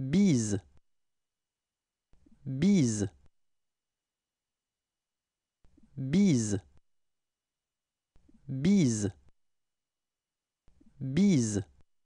bise bise bise bise bise